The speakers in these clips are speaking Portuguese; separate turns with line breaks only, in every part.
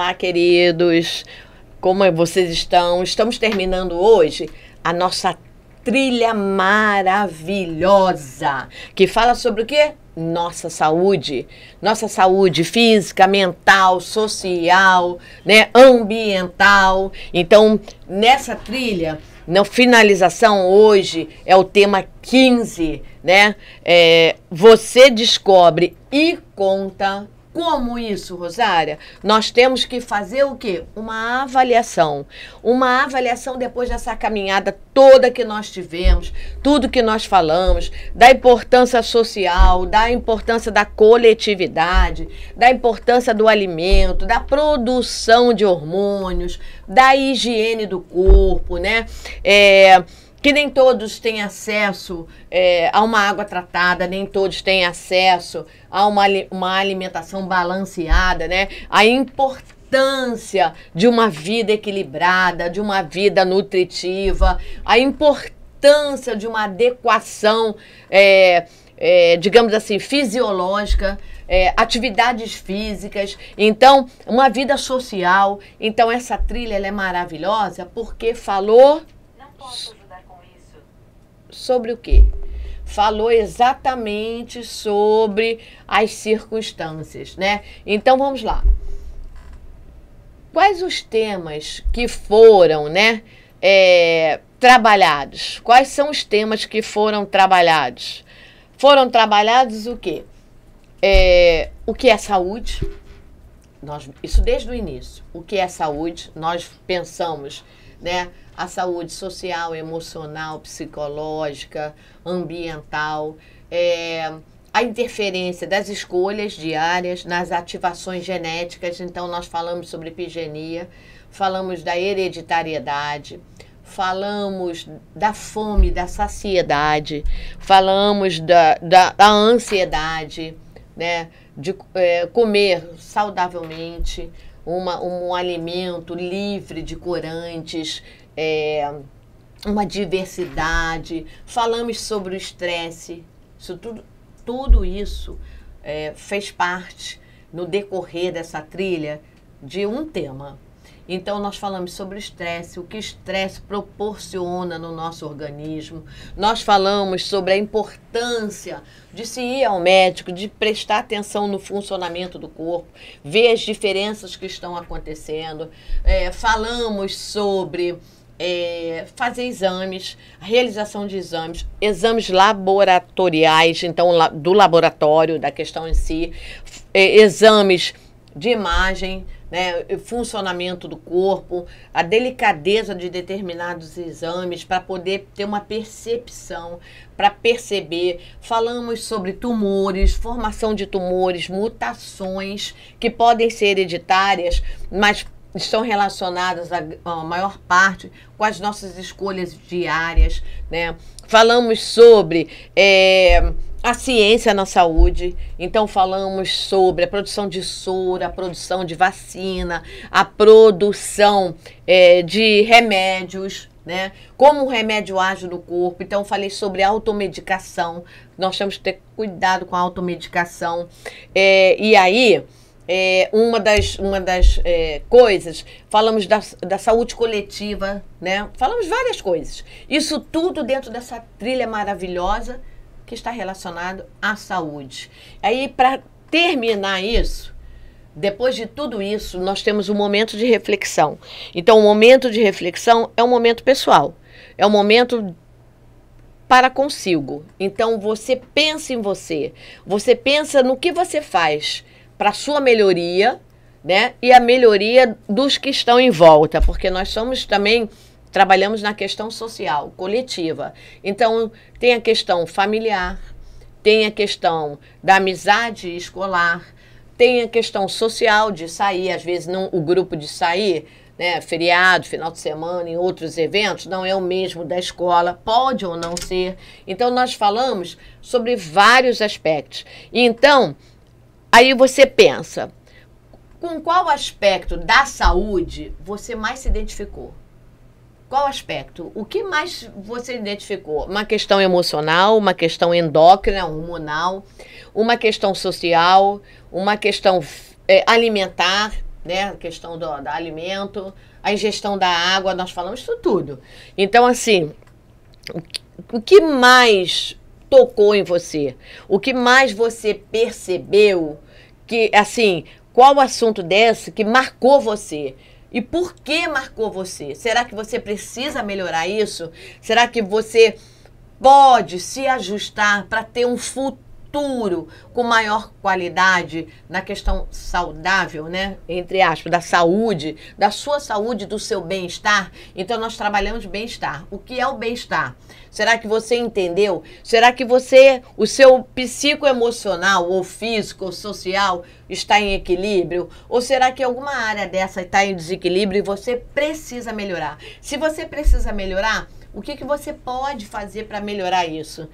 Olá, queridos. Como é, vocês estão? Estamos terminando hoje a nossa trilha maravilhosa que fala sobre o quê? Nossa saúde, nossa saúde física, mental, social, né, ambiental. Então, nessa trilha, na finalização hoje é o tema 15, né? É, você descobre e conta como isso, Rosária? Nós temos que fazer o quê? Uma avaliação. Uma avaliação depois dessa caminhada toda que nós tivemos, tudo que nós falamos, da importância social, da importância da coletividade, da importância do alimento, da produção de hormônios, da higiene do corpo, né? É, que nem todos têm acesso é, a uma água tratada, nem todos têm acesso a uma, uma alimentação balanceada, né? A importância de uma vida equilibrada, de uma vida nutritiva, a importância de uma adequação, é, é, digamos assim, fisiológica é, atividades físicas, então uma vida social. Então essa trilha é maravilhosa porque falou. Não posso sobre o quê? Falou exatamente sobre as circunstâncias, né? Então vamos lá. Quais os temas que foram, né? É, trabalhados? Quais são os temas que foram trabalhados? Foram trabalhados o quê? É, o que é saúde? Nós, isso desde o início. O que é saúde? Nós pensamos né? A saúde social, emocional, psicológica, ambiental, é, a interferência das escolhas diárias nas ativações genéticas. Então, nós falamos sobre epigenia, falamos da hereditariedade, falamos da fome, da saciedade, falamos da, da, da ansiedade, né? de é, comer saudavelmente, uma, um alimento livre de corantes, é, uma diversidade, falamos sobre o estresse. Isso tudo, tudo isso é, fez parte no decorrer dessa trilha de um tema. Então, nós falamos sobre estresse, o que estresse proporciona no nosso organismo. Nós falamos sobre a importância de se ir ao médico, de prestar atenção no funcionamento do corpo, ver as diferenças que estão acontecendo. É, falamos sobre. É, fazer exames, realização de exames, exames laboratoriais, então do laboratório, da questão em si, é, exames de imagem, né, funcionamento do corpo, a delicadeza de determinados exames para poder ter uma percepção, para perceber. Falamos sobre tumores, formação de tumores, mutações que podem ser hereditárias, mas estão relacionadas a, a maior parte com as nossas escolhas diárias, né? Falamos sobre é, a ciência na saúde. Então falamos sobre a produção de soro, a produção de vacina, a produção é, de remédios, né? Como o remédio age no corpo. Então falei sobre automedicação. Nós temos que ter cuidado com a automedicação. É, e aí, é, uma das, uma das é, coisas, falamos da, da saúde coletiva, né? Falamos várias coisas. Isso tudo dentro dessa trilha maravilhosa que está relacionado à saúde. Aí, para terminar isso, depois de tudo isso, nós temos um momento de reflexão. Então, o momento de reflexão é um momento pessoal, é um momento para consigo. Então, você pensa em você, você pensa no que você faz para sua melhoria, né? E a melhoria dos que estão em volta, porque nós somos também trabalhamos na questão social, coletiva. Então, tem a questão familiar, tem a questão da amizade escolar, tem a questão social de sair, às vezes não o grupo de sair, né, feriado, final de semana, em outros eventos, não é o mesmo da escola, pode ou não ser. Então nós falamos sobre vários aspectos. Então, aí você pensa, com qual aspecto da saúde você mais se identificou? Qual aspecto? O que mais você identificou? Uma questão emocional, uma questão endócrina, hormonal, uma questão social, uma questão é, alimentar, né? A questão do, do alimento, a ingestão da água, nós falamos isso tudo. Então, assim, o que, mais tocou em você? O que mais você percebeu que, assim, qual o assunto desse que marcou você? E por que marcou você? Será que você precisa melhorar isso? Será que você pode se ajustar para ter um futuro? futuro com maior qualidade na questão saudável, né? Entre aspas, da saúde, da sua saúde, do seu bem-estar. Então nós trabalhamos bem-estar. O que é o bem-estar? Será que você entendeu? Será que você, o seu psicoemocional ou físico ou social está em equilíbrio? Ou será que alguma área dessa está em desequilíbrio e você precisa melhorar? Se você precisa melhorar, o que, que você pode fazer para melhorar isso?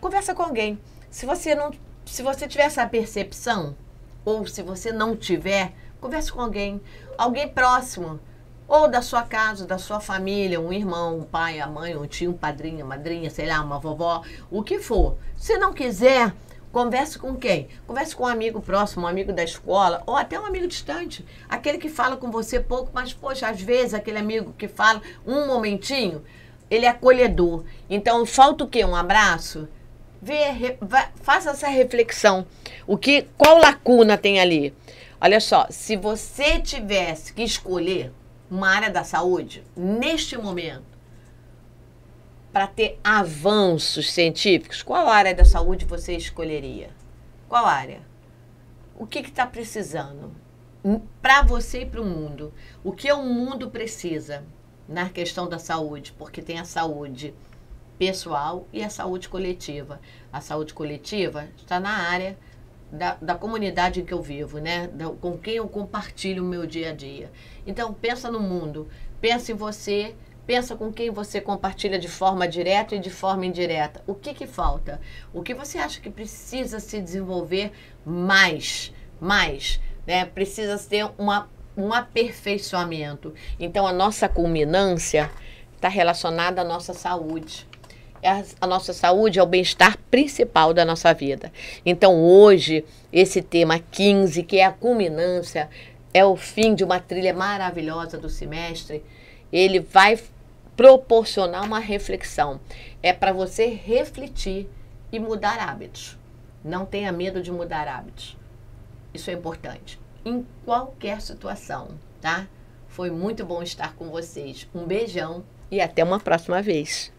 Conversa com alguém. Se você não, se você tiver essa percepção ou se você não tiver, converse com alguém, alguém próximo, ou da sua casa, da sua família, um irmão, um pai, a mãe, um tio, um padrinho, madrinha, sei lá, uma vovó, o que for. Se não quiser, Converse com quem? Converse com um amigo próximo, um amigo da escola, ou até um amigo distante. Aquele que fala com você pouco, mas, poxa, às vezes aquele amigo que fala um momentinho, ele é acolhedor. Então, falta o quê? Um abraço? Vê, faça essa reflexão. O que, qual lacuna tem ali? Olha só, se você tivesse que escolher uma área da saúde neste momento para ter avanços científicos, qual área da saúde você escolheria? Qual área? O que está precisando? Para você e para o mundo. O que o mundo precisa na questão da saúde? Porque tem a saúde pessoal e a saúde coletiva. A saúde coletiva está na área da, da comunidade em que eu vivo, né? Da, com quem eu compartilho o meu dia a dia. Então, pensa no mundo, pensa em você, pensa com quem você compartilha de forma direta e de forma indireta. O que, que falta? O que você acha que precisa se desenvolver mais? Mais, né? Precisa ter uma, um aperfeiçoamento. Então, a nossa culminância está relacionada à nossa saúde. É a nossa saúde é o bem-estar principal da nossa vida. Então, hoje, esse tema 15, que é a culminância, é o fim de uma trilha maravilhosa do semestre, ele vai proporcionar uma reflexão. É para você refletir e mudar hábitos. Não tenha medo de mudar hábitos. Isso é importante. Em qualquer situação, tá? Foi muito bom estar com vocês. Um beijão e até uma próxima vez.